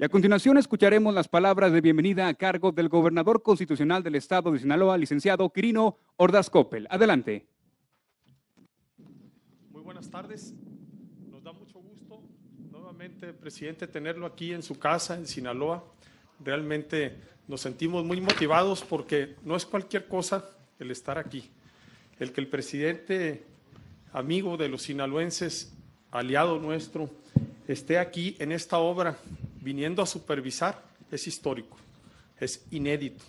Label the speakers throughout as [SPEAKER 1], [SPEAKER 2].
[SPEAKER 1] Y a continuación escucharemos las palabras de bienvenida a cargo del gobernador constitucional del estado de Sinaloa, licenciado Quirino Ordaz Coppel. Adelante. Muy buenas tardes. Nos da mucho gusto nuevamente, presidente, tenerlo aquí en su casa, en Sinaloa. Realmente nos sentimos muy motivados porque no es cualquier cosa el estar aquí. El que el presidente, amigo de los sinaloenses, aliado nuestro, esté aquí en esta obra viniendo a supervisar es histórico, es inédito.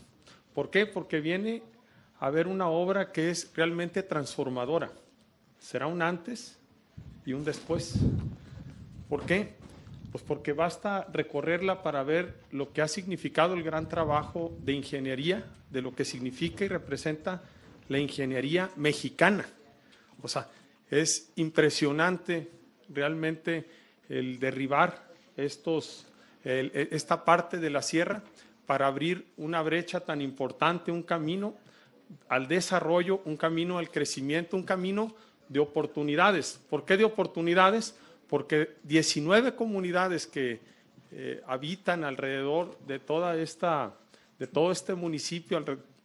[SPEAKER 1] ¿Por qué? Porque viene a ver una obra que es realmente transformadora. Será un antes y un después. ¿Por qué? Pues porque basta recorrerla para ver lo que ha significado el gran trabajo de ingeniería, de lo que significa y representa la ingeniería mexicana. O sea, es impresionante realmente el derribar estos e, esta parte de la sierra para abrir una brecha tan importante, un camino al desarrollo, un camino al crecimiento, un camino de oportunidades. ¿Por qué de oportunidades? Porque 19 comunidades que eh, habitan alrededor de, toda esta, de todo este municipio,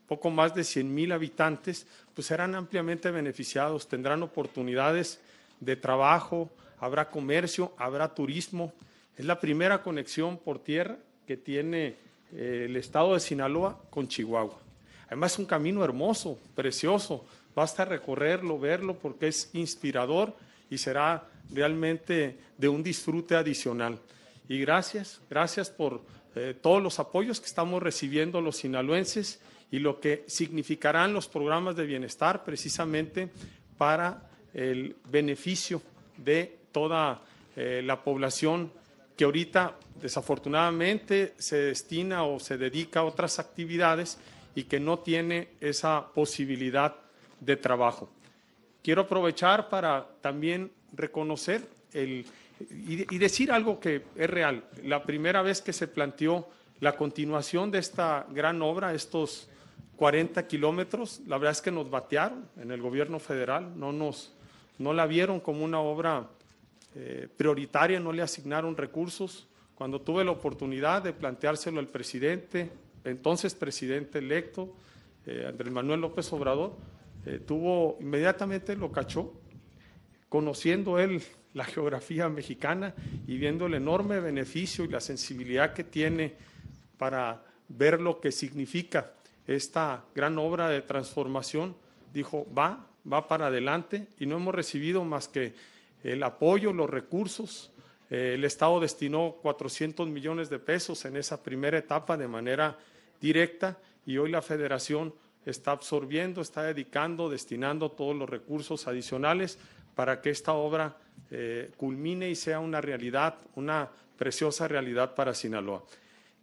[SPEAKER 1] poco más de 100 mil habitantes, pues serán ampliamente beneficiados, tendrán oportunidades de trabajo, habrá comercio, habrá turismo. Es la primera conexión por tierra que tiene eh, el estado de Sinaloa con Chihuahua. Además es un camino hermoso, precioso. Basta recorrerlo, verlo, porque es inspirador y será realmente de un disfrute adicional. Y gracias, gracias por eh, todos los apoyos que estamos recibiendo los sinaloenses y lo que significarán los programas de bienestar precisamente para el beneficio de toda eh, la población que ahorita desafortunadamente se destina o se dedica a otras actividades y que no tiene esa posibilidad de trabajo. Quiero aprovechar para también reconocer el, y, decir algo que es real. La primera vez que se planteó la continuación de esta gran obra, estos 40 kilómetros, la verdad es que nos batearon en el gobierno federal, no, nos, no la vieron como una obra eh, prioritaria, no le asignaron recursos. Cuando tuve la oportunidad de planteárselo al presidente, entonces presidente electo, eh, Andrés Manuel López Obrador, eh, tuvo inmediatamente lo cachó, conociendo él la geografía mexicana y viendo el enorme beneficio y la sensibilidad que tiene para ver lo que significa esta gran obra de transformación, dijo, va, va para adelante y no hemos recibido más que el apoyo, los recursos. Eh, el Estado destinó 400 millones de pesos en esa primera etapa de manera directa y hoy la federación está absorbiendo, está dedicando, destinando todos los recursos adicionales para que esta obra eh, culmine y sea una realidad, una preciosa realidad para Sinaloa.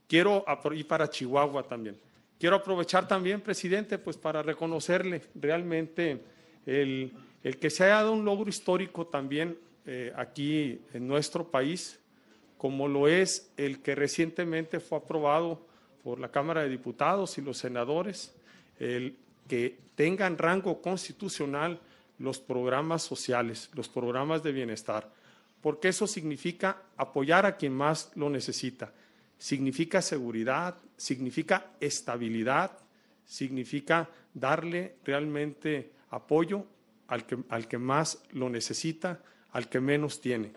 [SPEAKER 1] Quiero, y para Chihuahua también. Quiero aprovechar también, presidente, pues para reconocerle realmente el el que se haya dado un logro histórico también eh, aquí en nuestro país, como lo es el que recientemente fue aprobado por la Cámara de Diputados y los senadores, el que tengan rango constitucional los programas sociales, los programas de bienestar, porque eso significa apoyar a quien más lo necesita, significa seguridad, significa estabilidad, significa darle realmente apoyo al que, más lo necesita, al que menos tiene.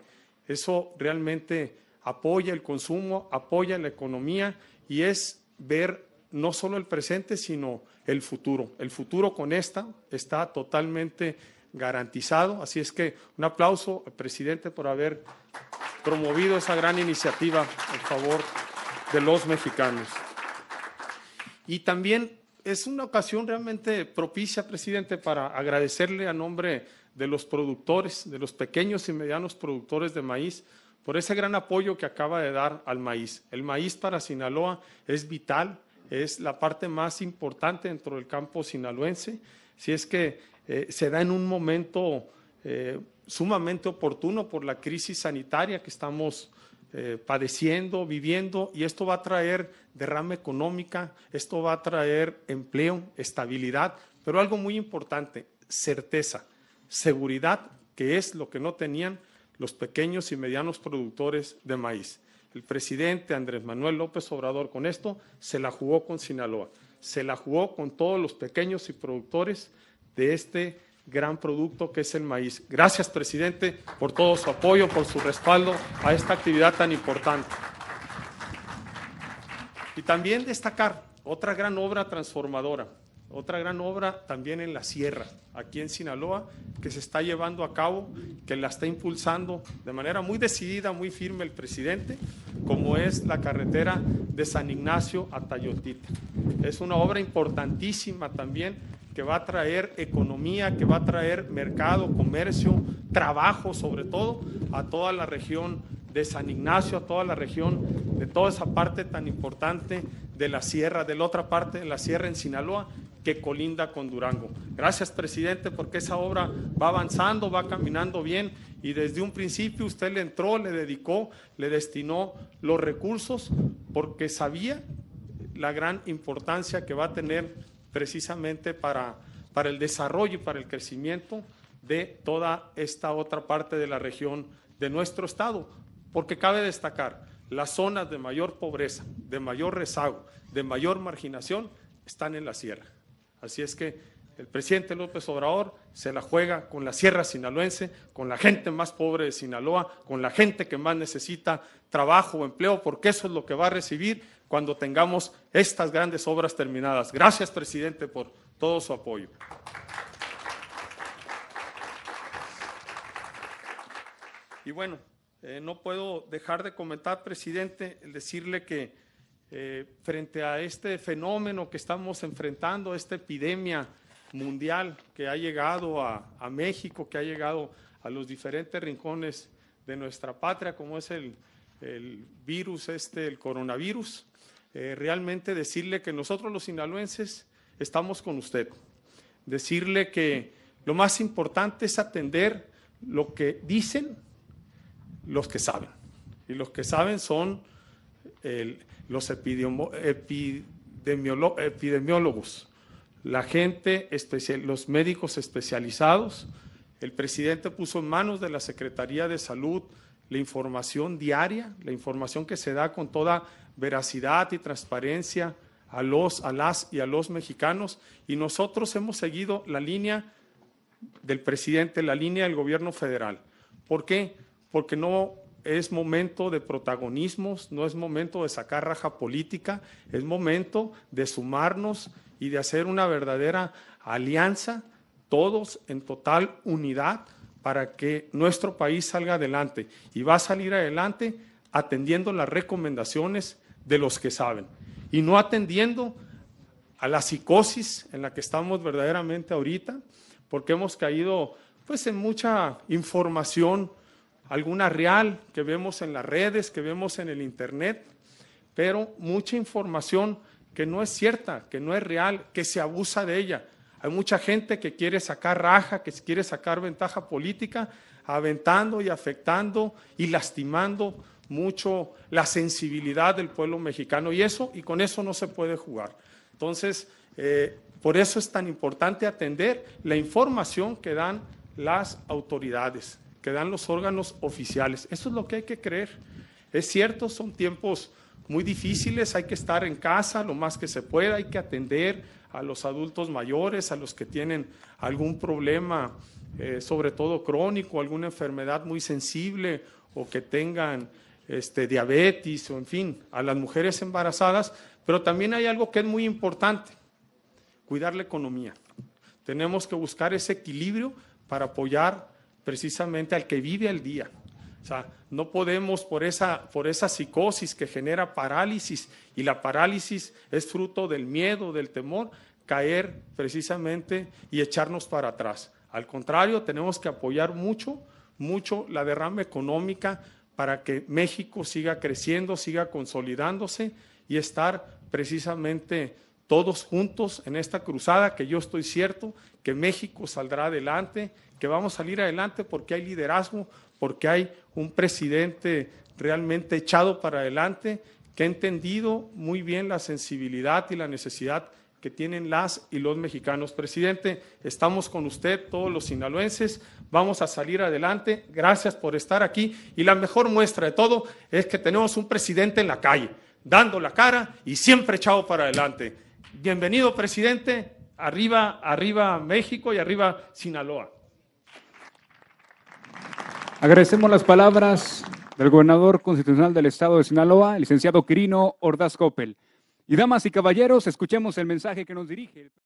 [SPEAKER 1] Eso realmente apoya el consumo, apoya la economía y es ver no solo el presente, sino el futuro. El futuro con esta está totalmente garantizado. Así es que un aplauso presidente por haber promovido esa gran iniciativa en favor de los mexicanos. Y también es una ocasión realmente propicia, presidente, para agradecerle a nombre de los productores, de los pequeños y medianos productores de maíz, por ese gran apoyo que acaba de dar al maíz. El maíz para Sinaloa es vital, es la parte más importante dentro del campo sinaloense, si es que eh, se da en un momento eh, sumamente oportuno por la crisis sanitaria que estamos eh, padeciendo, viviendo, y esto va a traer derrama económica, esto va a traer empleo, estabilidad, pero algo muy importante, certeza, seguridad, que es lo que no tenían los pequeños y medianos productores de maíz. El presidente Andrés Manuel López Obrador con esto se la jugó con Sinaloa, se la jugó con todos los pequeños y productores de este gran producto que es el maíz. Gracias, presidente, por todo su apoyo, por su respaldo a esta actividad tan importante. Y también destacar otra gran obra transformadora, otra gran obra también en la sierra, aquí en Sinaloa, que se está llevando a cabo, que la está impulsando de manera muy decidida, muy firme el presidente, como es la carretera de San Ignacio a Tayotita. Es una obra importantísima también que va a traer economía, que va a traer mercado, comercio, trabajo sobre todo a toda la región de San Ignacio, a toda la región, de toda esa parte tan importante de la sierra, de la otra parte de la sierra en Sinaloa, que colinda con Durango. Gracias, presidente, porque esa obra va avanzando, va caminando bien y desde un principio usted le entró, le dedicó, le destinó los recursos porque sabía la gran importancia que va a tener precisamente para, para el desarrollo y para el crecimiento de toda esta otra parte de la región de nuestro Estado. Porque cabe destacar, las zonas de mayor pobreza, de mayor rezago, de mayor marginación, están en la sierra. Así es que el presidente López Obrador se la juega con la sierra sinaloense, con la gente más pobre de Sinaloa, con la gente que más necesita trabajo o empleo, porque eso es lo que va a recibir cuando tengamos estas grandes obras terminadas. Gracias, presidente, por todo su apoyo. Y bueno, eh, no puedo dejar de comentar, presidente, el decirle que eh, frente a este fenómeno que estamos enfrentando, esta epidemia, mundial que ha llegado a, México, que ha llegado a los diferentes rincones de nuestra patria, como es el, virus este, el coronavirus, eh, realmente decirle que nosotros los sinaloenses estamos con usted. Decirle que lo más importante es atender lo que dicen los que saben. Y los que saben son los epidemiólogos la gente, los médicos especializados. El presidente puso en manos de la Secretaría de Salud la información diaria, la información que se da con toda veracidad y transparencia a los, a las y a los mexicanos. Y nosotros hemos seguido la línea del presidente, la línea del gobierno federal. ¿Por qué? Porque no es momento de protagonismos, no es momento de sacar raja política, es momento de sumarnos y de hacer una verdadera alianza, todos en total unidad, para que nuestro país salga adelante. Y va a salir adelante atendiendo las recomendaciones de los que saben y no atendiendo a la psicosis en la que estamos verdaderamente ahorita, porque hemos caído pues en mucha información alguna real que vemos en las redes, que vemos en el Internet, pero mucha información que no es cierta, que no es real, que se abusa de ella. Hay mucha gente que quiere sacar raja, que quiere sacar ventaja política, aventando y afectando y lastimando mucho la sensibilidad del pueblo mexicano y eso y con eso no se puede jugar. Entonces, eh, por eso es tan importante atender la información que dan las autoridades que dan los órganos oficiales. Eso es lo que hay que creer. Es cierto, son tiempos muy difíciles, hay que estar en casa lo más que se pueda, hay que atender a los adultos mayores, a los que tienen algún problema, eh, sobre todo crónico, alguna enfermedad muy sensible o que tengan este, diabetes o en fin, a las mujeres embarazadas, pero también hay algo que es muy importante, cuidar la economía. Tenemos que buscar ese equilibrio para apoyar precisamente al que vive el día. O sea, no podemos por esa, por esa psicosis que genera parálisis, y la parálisis es fruto del miedo, del temor, caer precisamente y echarnos para atrás. Al contrario, tenemos que apoyar mucho, mucho la derrama económica para que México siga creciendo, siga consolidándose y estar precisamente todos juntos en esta cruzada que yo estoy cierto que México saldrá adelante, que vamos a salir adelante porque hay liderazgo, porque hay un presidente realmente echado para adelante, que ha entendido muy bien la sensibilidad y la necesidad que tienen las y los mexicanos. Presidente, estamos con usted, todos los sinaloenses, vamos a salir adelante, gracias por estar aquí y la mejor muestra de todo es que tenemos un presidente en la calle, dando la cara y siempre echado para adelante. Bienvenido, presidente. Arriba, arriba México y arriba Sinaloa. Agradecemos las palabras del gobernador constitucional del estado de Sinaloa, licenciado Quirino Ordaz Coppel. Y damas y caballeros, escuchemos el mensaje que nos dirige.